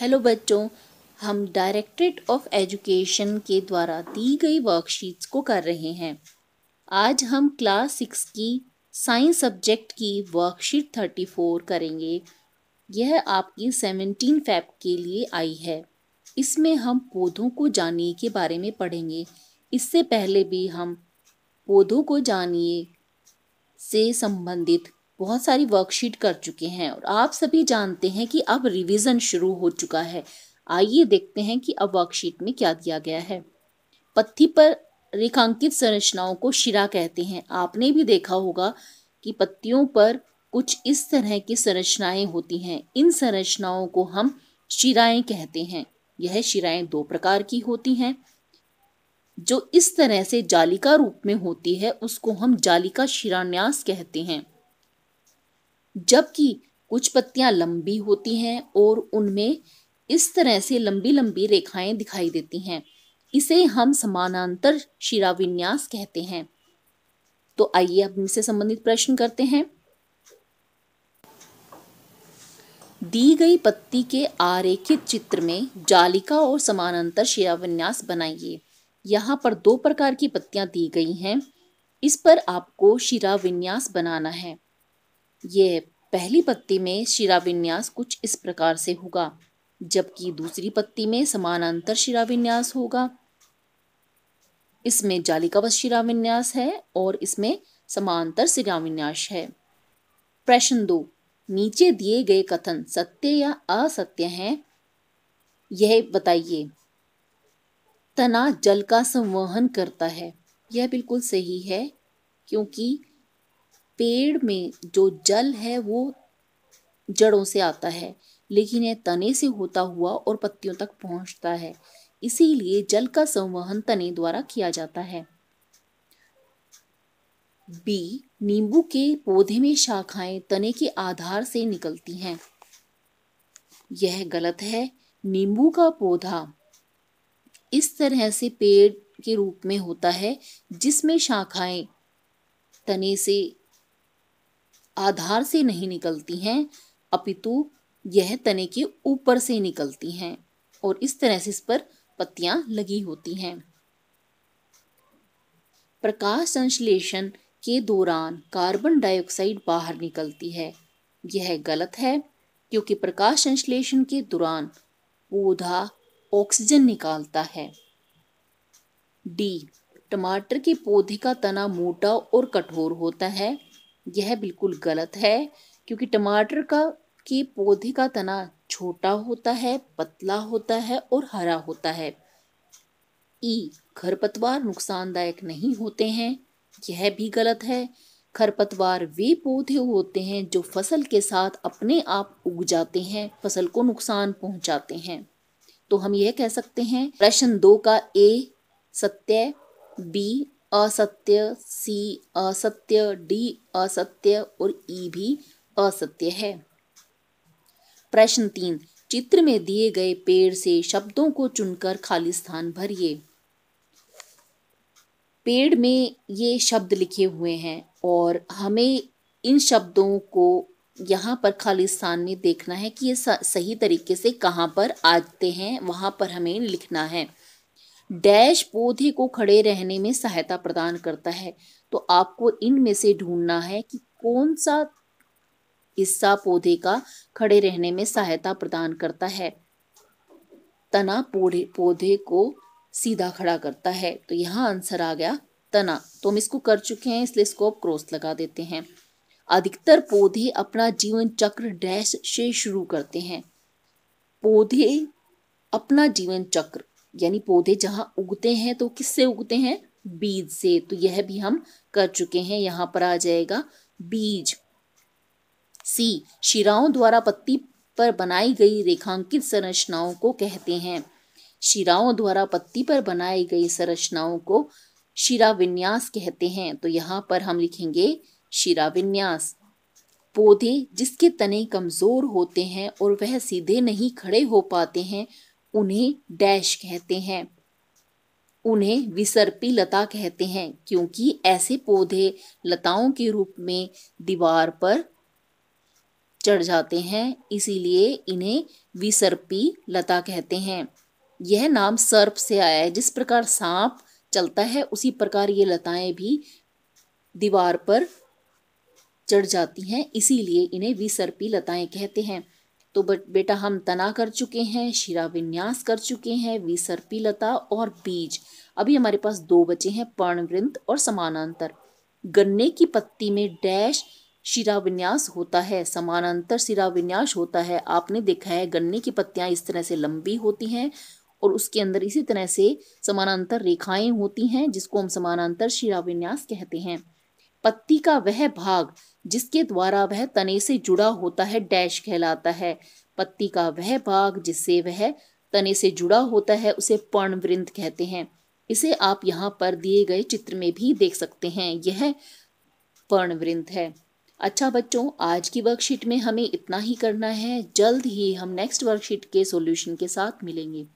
hello बच्चों हम directorate of education के द्वारा दी गई वर्कशीट्स को कर रहे हैं आज हम क्लास सिक्स की साइंस सब्जेक्ट की वर्कशीट थर्टी फोर करेंगे यह आपकी सेवनटीन फैप के लिए आई है इसमें हम पौधों को जानिए के बारे में पढ़ेंगे इससे पहले भी हम पौधों को जानिए से संबंधित बहुत सारी वर्कशीट कर चुके हैं और आप सभी जानते हैं कि अब रिवीजन शुरू हो चुका है आइए देखते हैं कि अब वर्कशीट में क्या दिया गया है पत्थी पर रेखांकित संरचनाओं को शिरा कहते हैं आपने भी देखा होगा कि पत्तियों पर कुछ इस तरह की संरचनाएं होती हैं इन संरचनाओं को हम शिराएं कहते हैं यह शिराएं दो प्रकार की होती हैं जो इस तरह से जालिका रूप में होती है उसको हम जालिका शिरान्यास कहते हैं जबकि कुछ पत्तियां लंबी होती हैं और उनमें इस तरह से लंबी लंबी रेखाएं दिखाई देती हैं इसे हम समानांतर शिराविन्यास कहते हैं तो आइए अब इनसे संबंधित प्रश्न करते हैं दी गई पत्ती के आरेखित चित्र में जालिका और समानांतर शिराविन्यास बनाइए यहाँ पर दो प्रकार की पत्तियां दी गई हैं इस पर आपको शिराविन्यास बनाना है यह पहली पत्ती में शिराविन्यास कुछ इस प्रकार से होगा जबकि दूसरी पत्ती में समानांतर शिराविन्यास होगा इसमें जालिकावत शिराविन्यास है और इसमें समांतर शिराविन्यास है प्रश्न दो नीचे दिए गए कथन सत्य या असत्य हैं यह बताइए तना जल का संवहन करता है यह बिल्कुल सही है क्योंकि पेड़ में जो जल है वो जड़ों से आता है लेकिन यह तने से होता हुआ और पत्तियों तक पहुंचता है इसीलिए जल का संवहन तने द्वारा किया जाता है बी नींबू के पौधे में शाखाएं तने के आधार से निकलती हैं यह गलत है नींबू का पौधा इस तरह से पेड़ के रूप में होता है जिसमें शाखाएं तने से आधार से नहीं निकलती हैं अपितु यह तने के ऊपर से निकलती हैं और इस तरह से इस पर पत्तियां लगी होती हैं प्रकाश संश्लेषण के दौरान कार्बन डाइऑक्साइड बाहर निकलती है यह गलत है क्योंकि प्रकाश संश्लेषण के दौरान पौधा ऑक्सीजन निकालता है डी टमाटर के पौधे का तना मोटा और कठोर होता है यह बिल्कुल गलत है क्योंकि टमाटर का की पौधे का तना छोटा होता है पतला होता है और हरा होता है ई खरपतवार नुकसानदायक नहीं होते हैं यह भी गलत है खरपतवार वे पौधे होते हैं जो फसल के साथ अपने आप उग जाते हैं फसल को नुकसान पहुंचाते हैं तो हम यह कह सकते हैं प्रश्न दो का ए सत्य बी असत्य सी असत्य डी असत्य और ई भी असत्य है प्रश्न तीन चित्र में दिए गए पेड़ से शब्दों को चुनकर खाली स्थान भरिए पेड़ में ये शब्द लिखे हुए हैं और हमें इन शब्दों को यहाँ पर खाली स्थान में देखना है कि ये सही तरीके से कहाँ पर आते हैं वहाँ पर हमें लिखना है डैश पौधे को खड़े रहने में सहायता प्रदान करता है तो आपको इनमें से ढूंढना है कि कौन सा हिस्सा पौधे का खड़े रहने में सहायता प्रदान करता है तना पौधे पौधे को सीधा खड़ा करता है तो यहाँ आंसर आ गया तना तो हम इसको कर चुके हैं इसलिए इसको आप क्रॉस लगा देते हैं अधिकतर पौधे अपना जीवन चक्र डैश से शुरू करते हैं पौधे अपना जीवन चक्र यानी पौधे जहाँ उगते हैं तो किससे उगते हैं बीज से तो यह भी हम कर चुके हैं यहाँ पर आ जाएगा बीज सी शिराओं द्वारा पत्ती पर बनाई गई रेखांकित संरचनाओं को कहते हैं शिराओं द्वारा पत्ती पर बनाई गई संरचनाओं को शिरा विन्यास कहते हैं तो यहाँ पर हम लिखेंगे शिरा विन्यास पौधे जिसके तने कमज़ोर होते हैं और वह सीधे नहीं खड़े हो पाते हैं उन्हें डैश कहते हैं उन्हें विसर्पी लता कहते हैं क्योंकि ऐसे पौधे लताओं के रूप में दीवार पर चढ़ जाते हैं इसीलिए इन्हें विसर्पी लता कहते हैं यह नाम सर्प से आया है जिस प्रकार सांप चलता है उसी प्रकार ये लताएं भी दीवार पर चढ़ जाती हैं इसीलिए इन्हें विसर्पी लताएं कहते हैं तो बेटा हम तना कर चुके हैं शिरा विन्यास कर चुके हैं विसर्पी लता और बीज अभी हमारे पास दो बचे हैं पर्णवृंत और समानांतर गन्ने की पत्ती में डैश शिरा विन्यास होता है समानांतर शिरा विन्यास होता है आपने देखा है गन्ने की पत्तियां इस तरह से लंबी होती हैं और उसके अंदर इसी तरह से समानांतर रेखाएं होती हैं जिसको हम समानांतर शिरा विन्यास कहते हैं पत्ती का वह भाग जिसके द्वारा वह तने से जुड़ा होता है डैश कहलाता है पत्ती का वह भाग जिससे वह तने से जुड़ा होता है उसे पर्णवृंद कहते हैं इसे आप यहाँ पर दिए गए चित्र में भी देख सकते हैं यह पर्णवृंद है अच्छा बच्चों आज की वर्कशीट में हमें इतना ही करना है जल्द ही हम नेक्स्ट वर्कशीट के सॉल्यूशन के साथ मिलेंगे